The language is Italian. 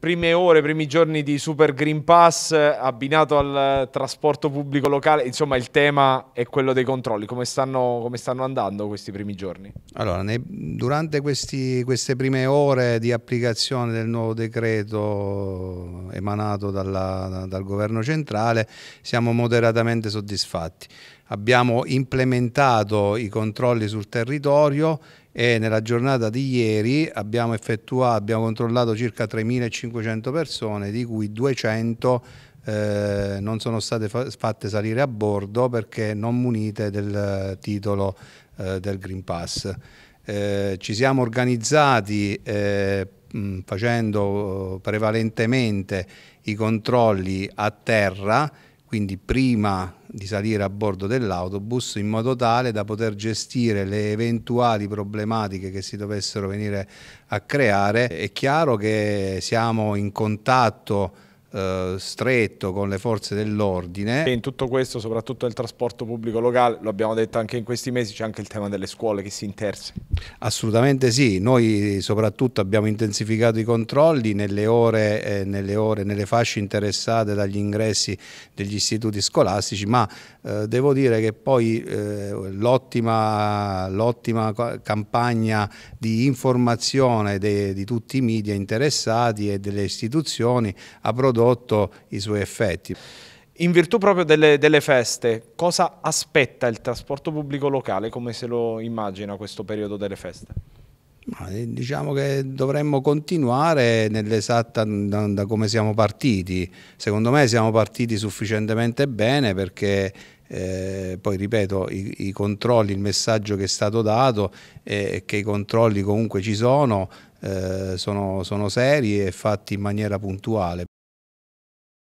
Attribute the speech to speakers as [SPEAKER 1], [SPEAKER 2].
[SPEAKER 1] prime ore, primi giorni di Super Green Pass abbinato al trasporto pubblico locale, insomma il tema è quello dei controlli, come stanno, come stanno andando questi primi giorni?
[SPEAKER 2] Allora, nei, durante questi, queste prime ore di applicazione del nuovo decreto emanato dalla, dal governo centrale siamo moderatamente soddisfatti. Abbiamo implementato i controlli sul territorio e nella giornata di ieri abbiamo effettuato, abbiamo controllato circa 3.500 persone, di cui 200 eh, non sono state fa fatte salire a bordo perché non munite del titolo eh, del Green Pass. Eh, ci siamo organizzati eh, mh, facendo eh, prevalentemente i controlli a terra, quindi prima di salire a bordo dell'autobus in modo tale da poter gestire le eventuali problematiche che si dovessero venire a creare. È chiaro che siamo in contatto eh, stretto con le forze dell'ordine.
[SPEAKER 1] In tutto questo, soprattutto nel trasporto pubblico locale, lo abbiamo detto anche in questi mesi, c'è anche il tema delle scuole che
[SPEAKER 2] si interse. Assolutamente sì, noi soprattutto abbiamo intensificato i controlli nelle ore, eh, nelle, ore nelle fasce interessate dagli ingressi degli istituti scolastici, ma eh, devo dire che poi eh, l'ottima campagna di informazione de, di tutti i media interessati e delle istituzioni ha prodotto prodotto i suoi effetti. In virtù proprio
[SPEAKER 1] delle, delle, feste, cosa aspetta il trasporto pubblico locale, come se lo immagina questo periodo delle feste?
[SPEAKER 2] Ma, eh, diciamo che dovremmo continuare nell'esatta da, da come siamo partiti. Secondo me siamo partiti sufficientemente bene perché eh, poi ripeto, i, i, controlli, il messaggio che è stato dato è eh, che i controlli comunque ci sono, eh, sono, sono seri e fatti in maniera puntuale.